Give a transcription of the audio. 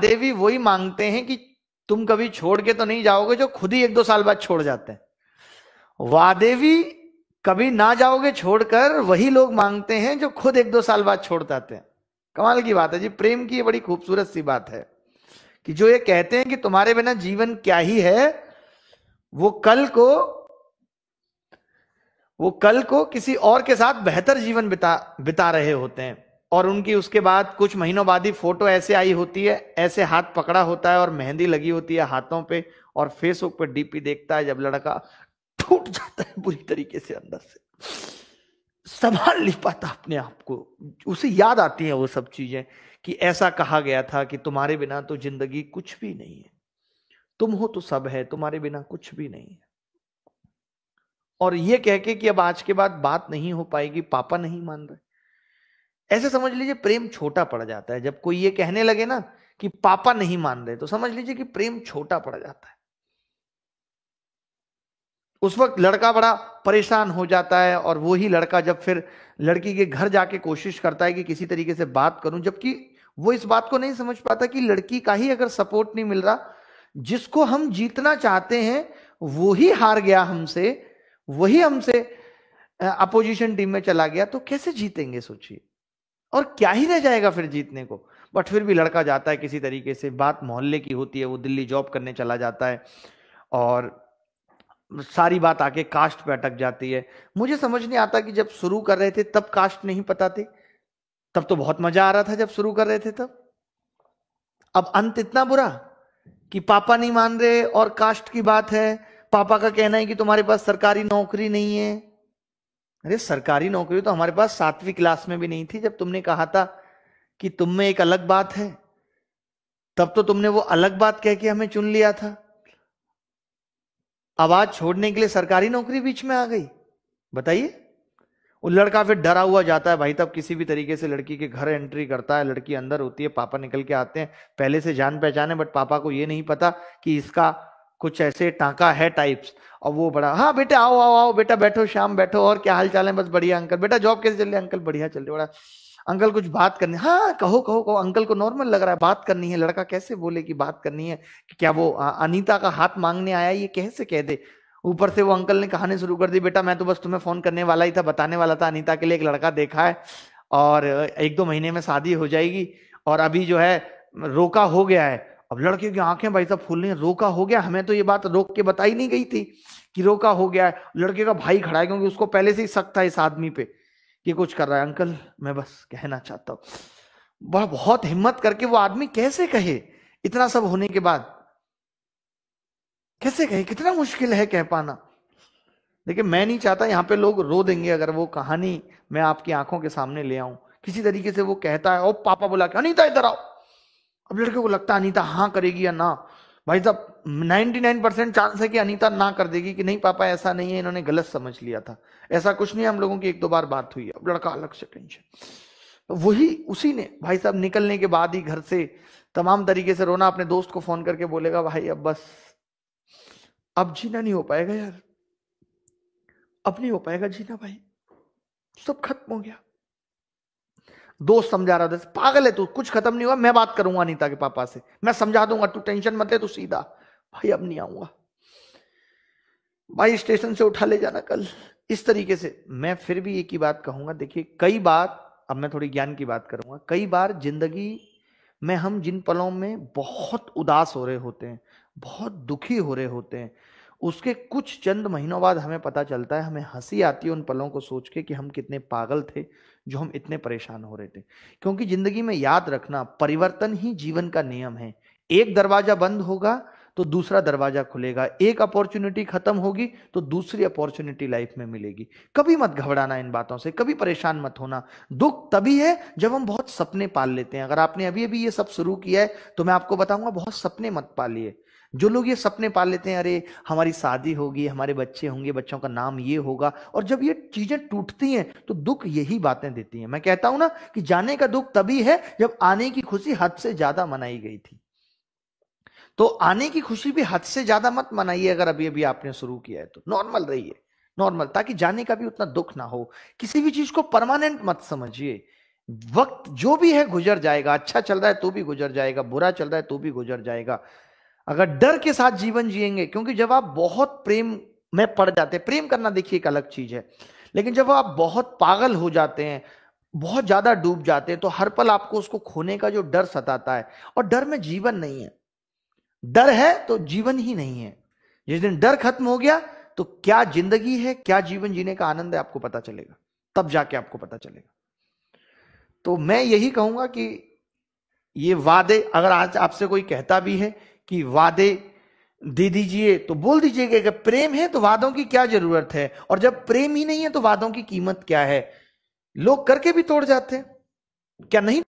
देवी वही मांगते हैं कि तुम कभी छोड़ के तो नहीं जाओगे जो खुद ही एक दो साल बाद छोड़ जाते हैं वादेवी कभी ना जाओगे छोड़कर वही लोग मांगते हैं जो खुद एक दो साल बाद छोड़ जाते हैं कमाल की बात है जी प्रेम की बड़ी खूबसूरत सी बात है कि जो ये कहते हैं कि तुम्हारे बिना जीवन क्या ही है वो कल को वो कल को किसी और के साथ बेहतर जीवन बिता बिता रहे होते हैं और उनकी उसके बाद कुछ महीनों बाद ही फोटो ऐसे आई होती है ऐसे हाथ पकड़ा होता है और मेहंदी लगी होती है हाथों पे और फेसबुक पे डीपी देखता है जब लड़का टूट जाता है बुरी तरीके से अंदर से संभाल नहीं पाता अपने आप को उसे याद आती है वो सब चीजें कि ऐसा कहा गया था कि तुम्हारे बिना तो जिंदगी कुछ भी नहीं है तुम हो तो सब है तुम्हारे बिना कुछ भी नहीं है और ये कह के कि अब आज के बाद बात नहीं हो पाएगी पापा नहीं मान रहे ऐसे समझ लीजिए प्रेम छोटा पड़ जाता है जब कोई ये कहने लगे ना कि पापा नहीं मान रहे तो समझ लीजिए कि प्रेम छोटा पड़ जाता है उस वक्त लड़का बड़ा परेशान हो जाता है और वो ही लड़का जब फिर लड़की के घर जाके कोशिश करता है कि किसी तरीके से बात करूं जबकि वो इस बात को नहीं समझ पाता कि लड़की का ही अगर सपोर्ट नहीं मिल रहा जिसको हम जीतना चाहते हैं वो ही हार गया हमसे वही हमसे अपोजिशन टीम में चला गया तो कैसे जीतेंगे सोचिए और क्या ही रह जाएगा फिर जीतने को बट फिर भी लड़का जाता है किसी तरीके से बात मोहल्ले की होती है वो दिल्ली जॉब करने चला जाता है और सारी बात आके कास्ट पे अटक जाती है मुझे समझ नहीं आता कि जब शुरू कर रहे थे तब कास्ट नहीं पता थे तब तो बहुत मजा आ रहा था जब शुरू कर रहे थे तब अब अंत इतना बुरा कि पापा नहीं मान रहे और कास्ट की बात है पापा का कहना है कि तुम्हारे पास सरकारी नौकरी नहीं है अरे सरकारी नौकरी तो हमारे पास सातवीं क्लास में भी नहीं थी जब तुमने कहा था कि तुम में एक अलग बात है तब तो तुमने वो अलग बात कह के हमें चुन लिया था आवाज छोड़ने के लिए सरकारी नौकरी बीच में आ गई बताइए वो लड़का फिर डरा हुआ जाता है भाई तब किसी भी तरीके से लड़की के घर एंट्री करता है लड़की अंदर होती है पापा निकल के आते हैं पहले से जान पहचान है बट पापा को ये नहीं पता कि इसका कुछ ऐसे टाका है टाइप्स और वो बड़ा हाँ बेटा आओ आओ आओ बेटा बैठो शाम बैठो और क्या हाल चाल है बस बढ़िया अंकल बेटा जॉब कैसे चल रही अंकल बढ़िया चल रही बड़ा अंकल कुछ बात करनी हाँ कहो कहो कहो अंकल को नॉर्मल लग रहा है बात करनी है लड़का कैसे बोले कि बात करनी है कि क्या वो अनीता का हाथ मांगने आया ये कैसे कह दे ऊपर से वो अंकल ने कहानी शुरू कर दी बेटा मैं तो बस तुम्हें फोन करने वाला ही था बताने वाला था अनीता के लिए एक लड़का देखा है और एक दो महीने में शादी हो जाएगी और अभी जो है रोका हो गया है अब लड़के की आंखें भाई साहब फूल रही रोका हो गया हमें तो ये बात रोक के बताई नहीं गई थी कि रोका हो गया है लड़के का भाई खड़ा है क्योंकि उसको पहले से ही शक था इस आदमी पे कि कुछ कर रहा है अंकल मैं बस कहना चाहता हूँ बहुत हिम्मत करके वो आदमी कैसे कहे इतना सब होने के बाद कैसे कहे कितना मुश्किल है कह पाना देखिए मैं नहीं चाहता यहाँ पे लोग रो देंगे अगर वो कहानी मैं आपकी आंखों के सामने ले आऊं किसी तरीके से वो कहता है ओ पापा बोला के अनिता इधर आओ अब लड़के को लगता है अनीता हाँ करेगी या ना भाई साहब 99 परसेंट चांस है कि अनीता ना कर देगी कि नहीं पापा ऐसा नहीं है इन्होंने गलत समझ लिया था ऐसा कुछ नहीं है हम लोगों की एक दो बार बात हुई अब लड़का अलग से टेंशन तो वही उसी ने भाई साहब निकलने के बाद ही घर से तमाम तरीके से रोना अपने दोस्त को फोन करके बोलेगा भाई अब बस अब जीना नहीं हो पाएगा यार अब नहीं हो पाएगा जीना भाई सब खत्म हो गया दोस्त समझा रहा था पागल है तू कुछ खत्म नहीं हुआ मैं बात करूंगा अनिता के पापा से मैं समझा दूंगा तू टेंशन मत ले तू सीधा भाई अब नहीं आऊंगा भाई स्टेशन से उठा ले जाना कल इस तरीके से मैं फिर भी एक ही बात कहूंगा देखिए कई बार अब मैं थोड़ी ज्ञान की बात करूंगा कई बार जिंदगी में हम जिन पलों में बहुत उदास हो रहे होते हैं बहुत दुखी हो रहे होते हैं उसके कुछ चंद महीनों बाद हमें पता चलता है हमें हंसी आती है उन पलों को सोच के कि हम कितने पागल थे जो हम इतने परेशान हो रहे थे क्योंकि जिंदगी में याद रखना परिवर्तन ही जीवन का नियम है एक दरवाजा बंद होगा तो दूसरा दरवाजा खुलेगा एक अपॉर्चुनिटी खत्म होगी तो दूसरी अपॉर्चुनिटी लाइफ में मिलेगी कभी मत घबराना इन बातों से कभी परेशान मत होना दुख तभी है जब हम बहुत सपने पाल लेते हैं अगर आपने अभी अभी ये सब शुरू किया है तो मैं आपको बताऊंगा बहुत सपने मत पालिए जो लोग ये सपने पाल लेते हैं अरे हमारी शादी होगी हमारे बच्चे होंगे बच्चों का नाम ये होगा और जब ये चीजें टूटती हैं तो दुख यही बातें देती हैं मैं कहता हूं ना कि जाने का दुख तभी है जब आने की खुशी हद से ज्यादा मनाई गई थी तो आने की खुशी भी हद से ज्यादा मत मनाइए अगर अभी अभी आपने शुरू किया है तो नॉर्मल रहिए नॉर्मल ताकि जाने का भी उतना दुख ना हो किसी भी चीज को परमानेंट मत समझिए वक्त जो भी है गुजर जाएगा अच्छा चल रहा है तो भी गुजर जाएगा बुरा चल रहा है तो भी गुजर जाएगा अगर डर के साथ जीवन जिएंगे क्योंकि जब आप बहुत प्रेम में पड़ जाते हैं प्रेम करना देखिए एक अलग चीज है लेकिन जब आप बहुत पागल हो जाते हैं बहुत ज्यादा डूब जाते हैं तो हर पल आपको उसको खोने का जो डर सताता है और डर में जीवन नहीं है डर है तो जीवन ही नहीं है जिस दिन डर खत्म हो गया तो क्या जिंदगी है क्या जीवन जीने का आनंद है आपको पता चलेगा तब जाके आपको पता चलेगा तो मैं यही कहूंगा कि ये वादे अगर आज आपसे कोई कहता भी है कि वादे दे दीजिए तो बोल दीजिए अगर प्रेम है तो वादों की क्या जरूरत है और जब प्रेम ही नहीं है तो वादों की कीमत क्या है लोग करके भी तोड़ जाते हैं क्या नहीं